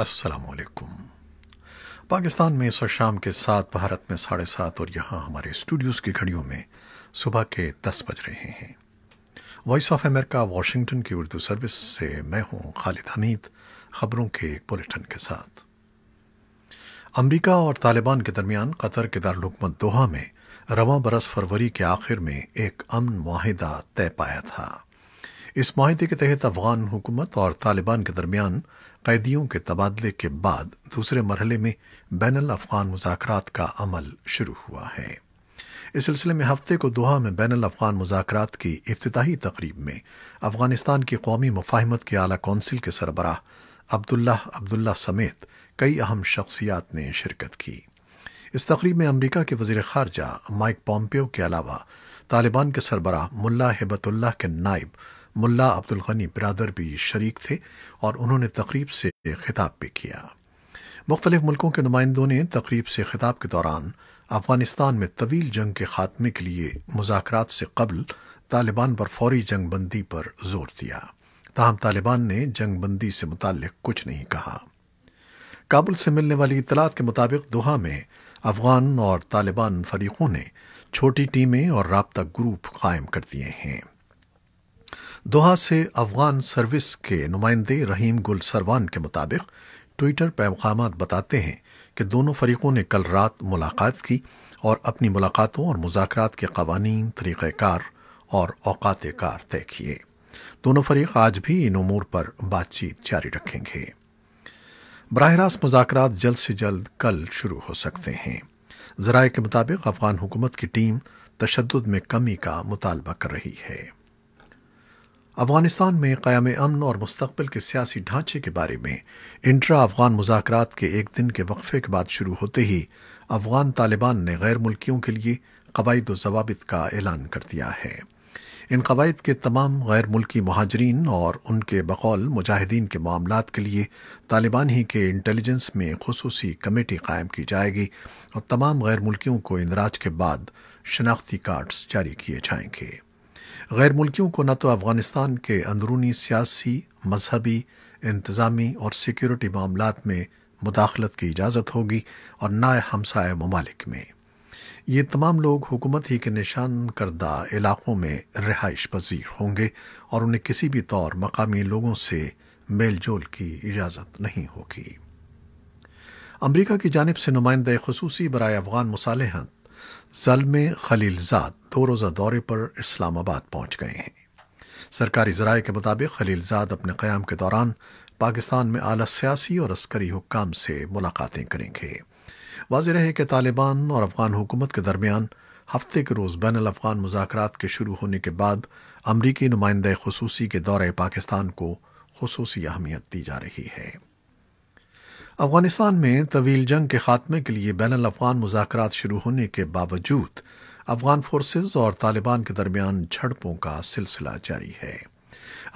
السلام علیکم پاکستان میں سو شام کے ساتھ بھارت میں ساڑھے سات اور یہاں ہمارے اسٹوڈیوز کی گھڑیوں میں صبح کے دس بج رہے ہیں وائس آف امریکہ واشنگٹن کی اردو سروس سے میں ہوں خالد حمید خبروں کے بلٹن کے ساتھ امریکہ اور طالبان کے درمیان قطر کے دارالحکومت دوحہ میں رواں برس فروری کے آخر میں ایک امن معاہدہ طے پایا تھا اس معاہدے کے تحت افغان حکومت اور طالبان کے درمیان قیدیوں کے تبادلے کے بعد دوسرے مرحلے میں بین الافغان مذاکرات کا عمل شروع ہوا ہے اس سلسلے میں ہفتے کو دوحہ میں بین الافغان مذاکرات کی افتتاحی تقریب میں افغانستان کی قومی مفاہمت کے اعلی کونسل کے سربراہ عبداللہ عبداللہ سمیت کئی اہم شخصیات نے شرکت کی اس تقریب میں امریکہ کے وزیر خارجہ مائک پومپیو کے علاوہ طالبان کے سربراہ ملا ہبت اللہ کے نائب ملا عبد الغنی برادر بھی شریک تھے اور انہوں نے تقریب سے خطاب بھی کیا مختلف ملکوں کے نمائندوں نے تقریب سے خطاب کے دوران افغانستان میں طویل جنگ کے خاتمے کے لیے مذاکرات سے قبل طالبان پر فوری جنگ بندی پر زور دیا تاہم طالبان نے جنگ بندی سے متعلق کچھ نہیں کہا کابل سے ملنے والی اطلاعات کے مطابق دوحہ میں افغان اور طالبان فریقوں نے چھوٹی ٹیمیں اور رابطہ گروپ قائم کر دیے ہیں دوہا سے افغان سروس کے نمائندے رحیم گل سروان کے مطابق ٹویٹر پہ بتاتے ہیں کہ دونوں فریقوں نے کل رات ملاقات کی اور اپنی ملاقاتوں اور مذاکرات کے قوانین طریقہ کار اور اوقات کار طے کیے دونوں فریق آج بھی ان امور پر بات چیت جاری رکھیں گے براہ راست مذاکرات جلد سے جلد کل شروع ہو سکتے ہیں ذرائع کے مطابق افغان حکومت کی ٹیم تشدد میں کمی کا مطالبہ کر رہی ہے افغانستان میں قیام امن اور مستقبل کے سیاسی ڈھانچے کے بارے میں انٹرا افغان مذاکرات کے ایک دن کے وقفے کے بعد شروع ہوتے ہی افغان طالبان نے غیر ملکیوں کے لیے قواعد و ضوابط کا اعلان کر دیا ہے ان قواعد کے تمام غیر ملکی مہاجرین اور ان کے بقول مجاہدین کے معاملات کے لیے طالبان ہی کے انٹیلیجنس میں خصوصی کمیٹی قائم کی جائے گی اور تمام غیر ملکیوں کو اندراج کے بعد شناختی کارڈز جاری کیے جائیں گے غیر ملکیوں کو نہ تو افغانستان کے اندرونی سیاسی مذہبی انتظامی اور سیکیورٹی معاملات میں مداخلت کی اجازت ہوگی اور نہ ہمسائے ممالک میں یہ تمام لوگ حکومت ہی کے نشان کردہ علاقوں میں رہائش پذیر ہوں گے اور انہیں کسی بھی طور مقامی لوگوں سے میل جول کی اجازت نہیں ہوگی امریکہ کی جانب سے نمائندہ خصوصی برائے افغان مصالحت زلم خلیل زاد دو روزہ دورے پر اسلام آباد پہنچ گئے ہیں سرکاری ذرائع کے مطابق خلیل زاد اپنے قیام کے دوران پاکستان میں اعلی سیاسی اور عسکری حکام سے ملاقاتیں کریں گے واضح رہے کہ طالبان اور افغان حکومت کے درمیان ہفتے کے روز بین الافغان مذاکرات کے شروع ہونے کے بعد امریکی نمائندہ خصوصی کے دورے پاکستان کو خصوصی اہمیت دی جا رہی ہے افغانستان میں طویل جنگ کے خاتمے کے لیے بین الافغان مذاکرات شروع ہونے کے باوجود افغان فورسز اور طالبان کے درمیان جھڑپوں کا سلسلہ جاری ہے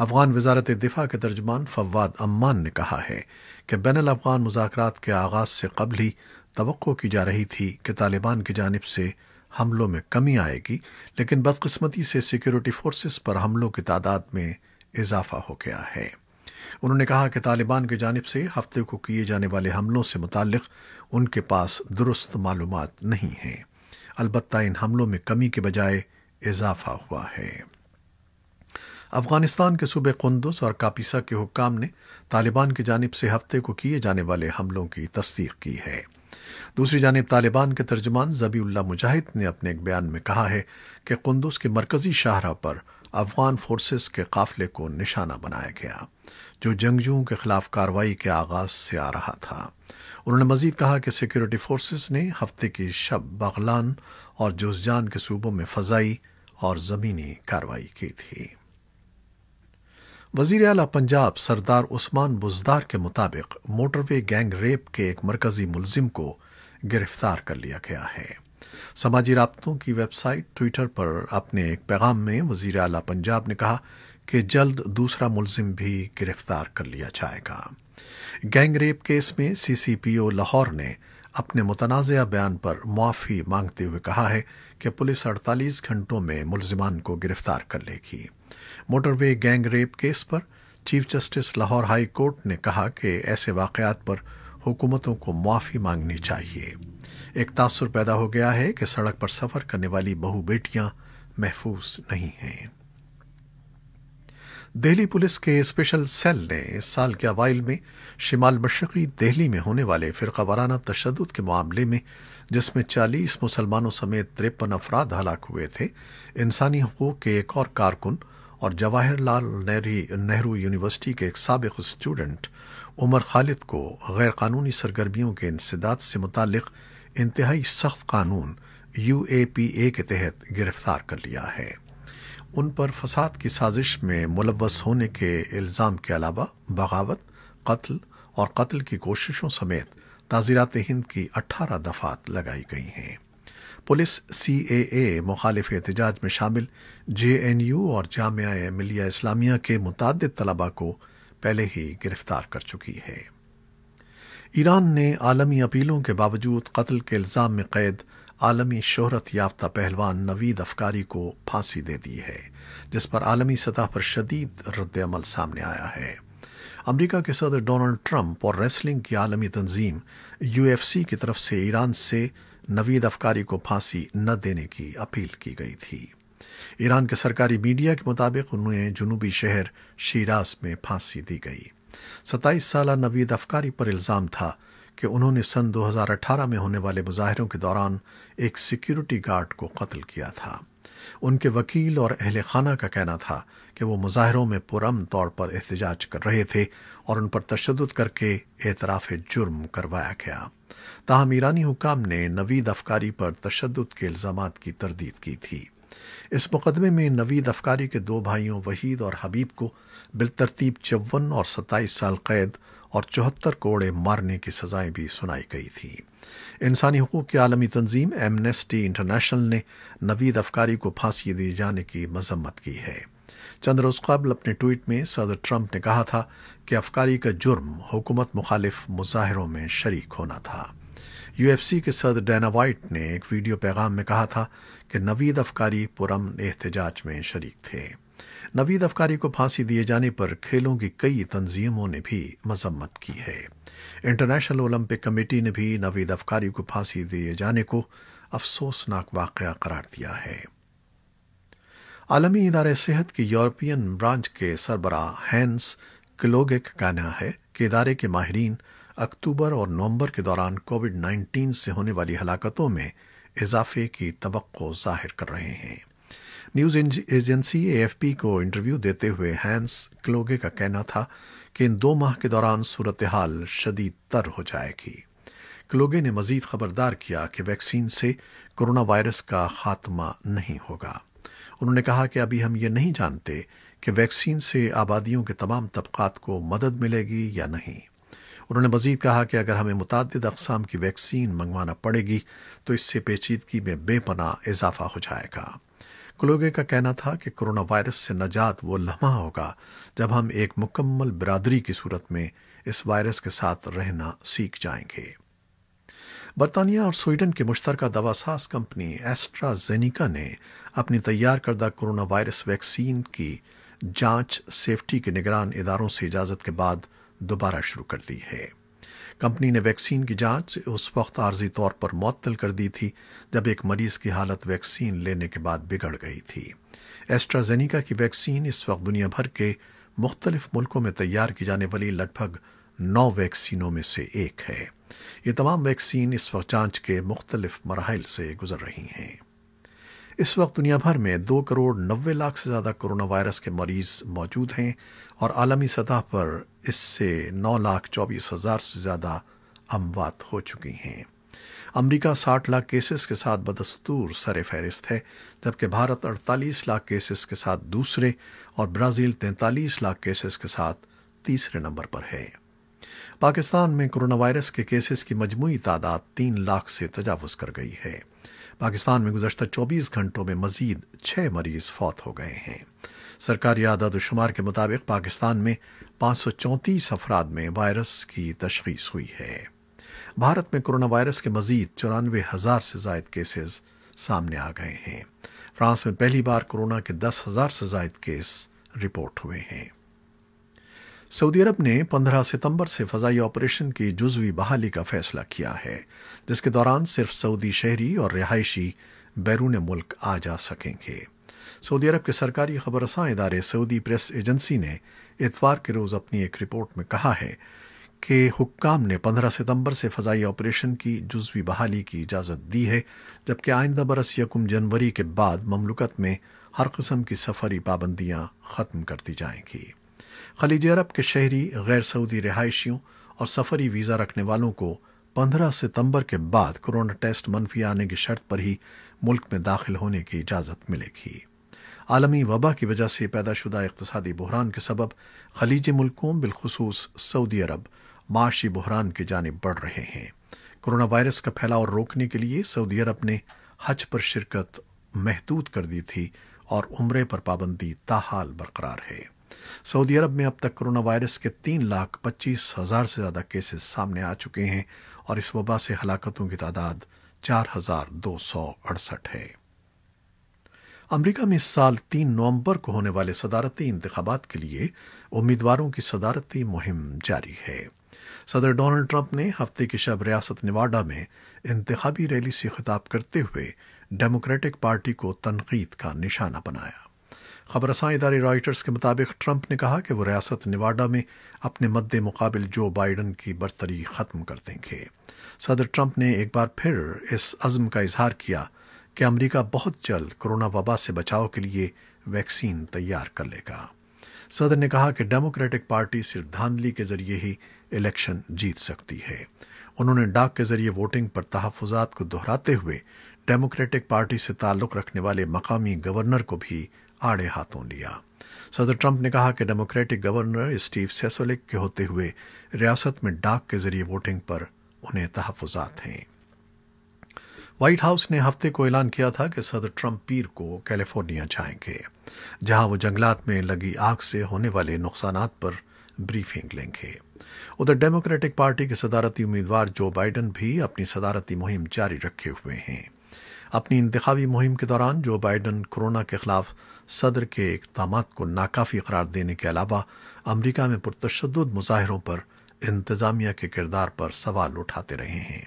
افغان وزارت دفاع کے ترجمان فواد امان نے کہا ہے کہ بین الافغان مذاکرات کے آغاز سے قبل ہی توقع کی جا رہی تھی کہ طالبان کی جانب سے حملوں میں کمی آئے گی لیکن بدقسمتی سے سیکیورٹی فورسز پر حملوں کی تعداد میں اضافہ ہو گیا ہے انہوں نے کہا کہ طالبان کی جانب سے ہفتے کو کیے جانے والے حملوں سے متعلق ان کے پاس درست معلومات نہیں ہیں البتہ ان حملوں میں کمی کے بجائے اضافہ ہوا ہے افغانستان کے صوبے قندس اور کاپیسا کے حکام نے طالبان کی جانب سے ہفتے کو کیے جانے والے حملوں کی تصدیق کی ہے دوسری جانب طالبان کے ترجمان زبی اللہ مجاہد نے اپنے ایک بیان میں کہا ہے کہ قندس کے مرکزی شاہراہ پر افغان فورسز کے قافلے کو نشانہ بنایا گیا جو جنگجوؤں کے خلاف کارروائی کے آغاز سے آ رہا تھا انہوں نے مزید کہا کہ سیکیورٹی فورسز نے ہفتے کی شب بغلان اور جوزجان کے صوبوں میں فضائی اور زمینی کاروائی کی تھی وزیر اعلی پنجاب سردار عثمان بزدار کے مطابق موٹر وے گینگ ریپ کے ایک مرکزی ملزم کو گرفتار کر لیا گیا ہے سماجی رابطوں کی ویب سائٹ ٹویٹر پر اپنے ایک پیغام میں وزیر اعلی پنجاب نے کہا کہ جلد دوسرا ملزم بھی گرفتار کر لیا جائے گا گینگ ریپ کیس میں سی سی پی او لاہور نے اپنے متنازعہ بیان پر معافی مانگتے ہوئے کہا ہے کہ پولیس اڑتالیس گھنٹوں میں ملزمان کو گرفتار کر لے گی motorway gang rape case پر chief justice Lahore high court نے کہا کہ ایسے واقعات پر حکومتوں کو معافی مانگنی چاہیے ایک تاثر پیدا ہو گیا ہے کہ سڑک پر سفر کرنے والی بہو بیٹیاں محفوظ نہیں ہیں دہلی پولیس کے اسپیشل سیل نے اس سال کے اوائل میں شمال مشرقی دہلی میں ہونے والے فرقہ وارانہ تشدد کے معاملے میں جس میں چالیس مسلمانوں سمیت ترپن افراد ہلاک ہوئے تھے انسانی حقوق کے ایک اور کارکن اور جواہر لال نہرو یونیورسٹی کے ایک سابق اسٹوڈنٹ عمر خالد کو غیر قانونی سرگرمیوں کے انسداد سے متعلق انتہائی سخت قانون یو اے پی اے کے تحت گرفتار کر لیا ہے ان پر فساد کی سازش میں ملوث ہونے کے الزام کے علاوہ بغاوت قتل اور قتل کی کوششوں سمیت تعزیرات ہند کی اٹھارہ دفات لگائی گئی ہیں پولیس سی اے اے مخالف احتجاج میں شامل جے این یو اور جامعہ ملیہ اسلامیہ کے متعدد طلباء کو پہلے ہی گرفتار کر چکی ہے ایران نے عالمی اپیلوں کے باوجود قتل کے الزام میں قید عالمی شہرت یافتہ پہلوان نوید افکاری کو پھانسی دے دی ہے جس پر عالمی سطح پر شدید رد عمل سامنے آیا ہے امریکہ کے صدر ڈونلڈ ٹرمپ اور ریسلنگ کی عالمی تنظیم یو ایف سی کی طرف سے ایران سے نوید افکاری کو پھانسی نہ دینے کی اپیل کی گئی تھی ایران کے سرکاری میڈیا کے مطابق انہیں جنوبی شہر شیراز میں پھانسی دی گئی ستائیس سالہ نوید افکاری پر الزام تھا کہ انہوں نے سن دو ہزار اٹھارہ میں ہونے والے مظاہروں کے دوران ایک سیکیورٹی گارڈ کو قتل کیا تھا ان کے وکیل اور اہل خانہ کا کہنا تھا کہ وہ مظاہروں میں پرم طور پر احتجاج کر رہے تھے اور ان پر تشدد کر کے اعتراف جرم کروایا گیا تاہم ایرانی حکام نے نوید افکاری پر تشدد کے الزامات کی تردید کی تھی اس مقدمے میں نوید افکاری کے دو بھائیوں وحید اور حبیب کو بالترتیب چون اور ستائیس سال قید اور چوہتر کوڑے مارنے کی سزائیں بھی سنائی گئی تھیں انسانی حقوق کی عالمی تنظیم ایمنیسٹی انٹرنیشنل نے نوید افکاری کو پھانسی دیے جانے کی مذمت کی ہے چند روز قبل اپنے ٹویٹ میں صدر ٹرمپ نے کہا تھا کہ افکاری کا جرم حکومت مخالف مظاہروں میں شریک ہونا تھا یو ایف سی کے صدر ڈینا وائٹ نے ایک ویڈیو پیغام میں کہا تھا کہ نوید افکاری پرم احتجاج میں شریک تھے نوید افکاری کو پھانسی دیے جانے پر کھیلوں کی کئی تنظیموں نے بھی مذمت کی ہے انٹرنیشنل اولمپک کمیٹی نے بھی نوید افکاری کو پھانسی دیے جانے کو افسوسناک واقعہ قرار دیا ہے عالمی ادارے صحت کی یورپین برانچ کے سربراہ ہینس کلوگیک کا کہنا ہے کہ ادارے کے ماہرین اکتوبر اور نومبر کے دوران کووڈ نائنٹین سے ہونے والی ہلاکتوں میں اضافے کی توقع ظاہر کر رہے ہیں news agency A F P کو انٹرویو دیتے ہوئے ہینس کلوگے کا کہنا تھا کہ ان دو ماہ کے دوران صورتحال شدید تر ہو جائے گی کلوگے نے مزید خبردار کیا کہ ویکسین سے کرونا وائرس کا خاتمہ نہیں ہوگا انہوں نے کہا کہ ابھی ہم یہ نہیں جانتے کہ ویکسین سے آبادیوں کے تمام طبقات کو مدد ملے گی یا نہیں انہوں نے مزید کہا کہ اگر ہمیں متعدد اقسام کی ویکسین منگوانا پڑے گی تو اس سے پیچیدگی میں بے پناہ اضافہ ہو جائے گا کلوگے کا کہنا تھا کہ کرونا وائرس سے نجات وہ لمحہ ہوگا جب ہم ایک مکمل برادری کی صورت میں اس وائرس کے ساتھ رہنا سیکھ جائیں گے برطانیہ اور سویڈن کی مشترکہ دوا ساز کمپنی ایسٹرا زینیکا نے اپنی تیار کردہ کرونا وائرس ویکسین کی جانچ سیفٹی کے نگران اداروں سے اجازت کے بعد دوبارہ شروع کر دی ہے کمپنی نے ویکسین کی جانچ اس وقت عارضی طور پر معطل کر دی تھی جب ایک مریض کی حالت ویکسین لینے کے بعد بگڑ گئی تھی ایسٹرا زینیکا کی ویکسین اس وقت دنیا بھر کے مختلف ملکوں میں تیار کی جانے والی لگ بھگ نو ویکسینوں میں سے ایک ہے یہ تمام ویکسین اس وقت جانچ کے مختلف مراحل سے گزر رہی ہیں اس وقت دنیا بھر میں دو کروڑ نوے لاکھ سے زیادہ کرونا وائرس کے مریض موجود ہیں اور عالمی سطح پر اس سے نو لاکھ چوبیس ہزار سے زیادہ اموات ہو چکی ہیں امریکہ ساٹھ لاکھ کیسز کے ساتھ بدستور سر فہرست ہے جبکہ بھارت اڑتالیس لاکھ کیسز کے ساتھ دوسرے اور برازیل تینتالیس لاکھ کیسز کے ساتھ تیسرے نمبر پر ہے پاکستان میں کرونا وائرس کے کیسز کی مجموعی تعداد تین لاکھ سے تجاوز کر گئی ہے پاکستان میں گزشتہ چوبیس گھنٹوں میں مزید چھ مریض فوت ہو گئے ہیں سرکاری اعداد و شمار کے مطابق پاکستان میں پانچ سو چونتیس افراد میں وائرس کی تشخیص ہوئی ہے بھارت میں کرونا وائرس کے مزید چورانوے ہزار سے زائد کیسز سامنے آ گئے ہیں فرانس میں پہلی بار کرونا کے دس ہزار سے زائد کیس رپورٹ ہوئے ہیں سعودی عرب نے پندرہ ستمبر سے فضائی آپریشن کی جزوی بحالی کا فیصلہ کیا ہے جس کے دوران صرف سعودی شہری اور رہائشی بیرون ملک آ جا سکیں گے سعودی عرب کے سرکاری خبر رساں ادارے سعودی پریس ایجنسی نے اتوار کے روز اپنی ایک رپورٹ میں کہا ہے کہ حکام نے پندرہ ستمبر سے فضائی آپریشن کی جزوی بحالی کی اجازت دی ہے جبکہ آئندہ برس یکم جنوری کے بعد مملکت میں ہر قسم کی سفری پابندیاں ختم کر دی جائیں گی خلیج عرب کے شہری غیر سعودی رہائشیوں اور سفری ویزا رکھنے والوں کو پندرہ ستمبر کے بعد کرونا ٹیسٹ منفی آنے کی شرط پر ہی ملک میں داخل ہونے کی اجازت ملے گی عالمی وبا کی وجہ سے پیدا شدہ اقتصادی بحران کے سبب خلیجی ملکوں بالخصوص سعودی عرب معاشی بحران کی جانب بڑھ رہے ہیں کرونا وائرس کا پھیلاؤ روکنے کے لیے سعودی عرب نے حج پر شرکت محدود کر دی تھی اور عمرے پر پابندی تاحال برقرار ہے سعودی عرب میں اب تک کرونا وائرس کے تین لاکھ پچیس ہزار سے زیادہ کیسز سامنے آ چکے ہیں اور اس وبا سے ہلاکتوں کی تعداد چار ہزار دو سو اڑسٹھ ہے امریکہ میں اس سال تین نومبر کو ہونے والے صدارتی انتخابات کے لیے امیدواروں کی صدارتی مہم جاری ہے صدر ڈونلڈ ٹرمپ نے ہفتے کے شب ریاست نواڈا میں انتخابی ریلی سے خطاب کرتے ہوئے ڈیموکریٹک پارٹی کو تنقید کا نشانہ بنایا خبرساں ادارے رائٹرز کے مطابق ٹرمپ نے کہا کہ وہ ریاست نواڈا میں اپنے مد مقابل جو بائیڈن کی برتری ختم کر دیں گے صدر ٹرمپ نے ایک بار پھر اس عزم کا اظہار کیا کہ امریکہ بہت جلد کرونا وبا سے بچاؤ کے لیے ویکسین تیار کر لے گا صدر نے کہا کہ ڈیموکریٹک پارٹی صرف دھاندلی کے ذریعے ہی الیکشن جیت سکتی ہے انہوں نے ڈاک کے ذریعے ووٹنگ پر تحفظات کو دہراتے ہوئے ڈیموکریٹک پارٹی سے تعلق رکھنے والے مقامی گورنر کو بھی آڑے ہاتھوں لیا صدر ٹرمپ نے کہا کہ ڈیموکریٹک گورنر اسٹیو سیسولک کے ہوتے ہوئے ریاست میں ڈاک کے ذریعے ووٹنگ پر انہیں تحفظات ہیں وائٹ ہاؤس نے ہفتے کو اعلان کیا تھا کہ صدر ٹرمپ پیر کو کیلیفورنیا جائیں گے جہاں وہ جنگلات میں لگی آگ سے ہونے والے نقصانات پر بریفنگ لیں گے ادھر ڈیموکریٹک پارٹی کے صدارتی امیدوار جو بائیڈن بھی اپنی صدارتی مہم جاری رکھے ہوئے ہیں اپنی انتخابی مہم کے دوران جو بائیڈن کورونا کے خلاف صدر کے اقدامات کو ناکافی قرار دینے کے علاوہ امریکہ میں پرتشدد مظاہروں پر انتظامیہ کے کردار پر سوال اٹھاتے رہے ہیں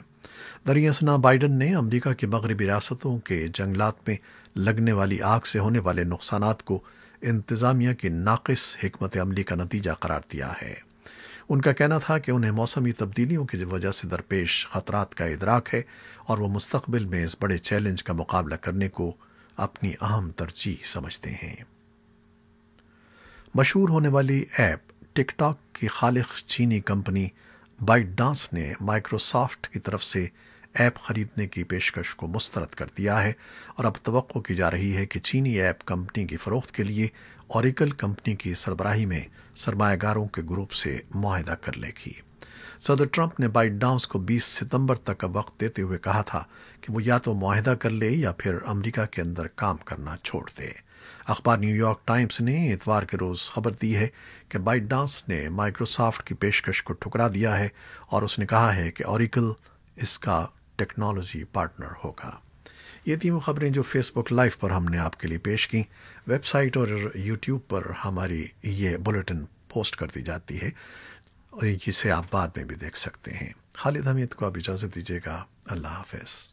دریاسنا بائیڈن نے امریکہ کے مغربی ریاستوں کے جنگلات میں لگنے والی آگ سے ہونے والے نقصانات کو انتظامیہ کی ناقص حکمت عملی کا نتیجہ قرار دیا ہے ان کا کہنا تھا کہ انہیں موسمی تبدیلیوں کی وجہ سے درپیش خطرات کا ادراک ہے اور وہ مستقبل میں اس بڑے چیلنج کا مقابلہ کرنے کو اپنی اہم ترجیح سمجھتے ہیں مشہور ہونے والی ایپ ٹک ٹاک کی خالق چینی کمپنی بائٹ ڈانس نے مائکروسافٹ کی طرف سے ایپ خریدنے کی پیشکش کو مسترد کر دیا ہے اور اب توقع کی جا رہی ہے کہ چینی ایپ کمپنی کی فروخت کے لیے اوریکل کمپنی کی سربراہی میں سرمایہ گاروں کے گروپ سے معاہدہ کر لے گی صدر ٹرمپ نے بائٹ ڈاؤنس کو بیس ستمبر تک کا وقت دیتے ہوئے کہا تھا کہ وہ یا تو معاہدہ کر لے یا پھر امریکہ کے اندر کام کرنا چھوڑ دے اخبار نیو یارک ٹائمز نے اتوار کے روز خبر دی ہے کہ بائٹ ڈانس نے مائکروسافٹ کی پیشکش کو ٹھکرا دیا ہے اور اس نے کہا ہے کہ اوریکل اس کا ٹیکنالوجی پارٹنر ہوگا یہ تینوں خبریں جو فیس بک لائیو پر ہم نے آپ کے لیے پیش کیں ویب سائٹ اور یوٹیوب پر ہماری یہ بلٹن پوسٹ کر دی جاتی ہے اور جسے آپ بعد میں بھی دیکھ سکتے ہیں خالد حمید کو آپ اجازت دیجیے گا اللہ حافظ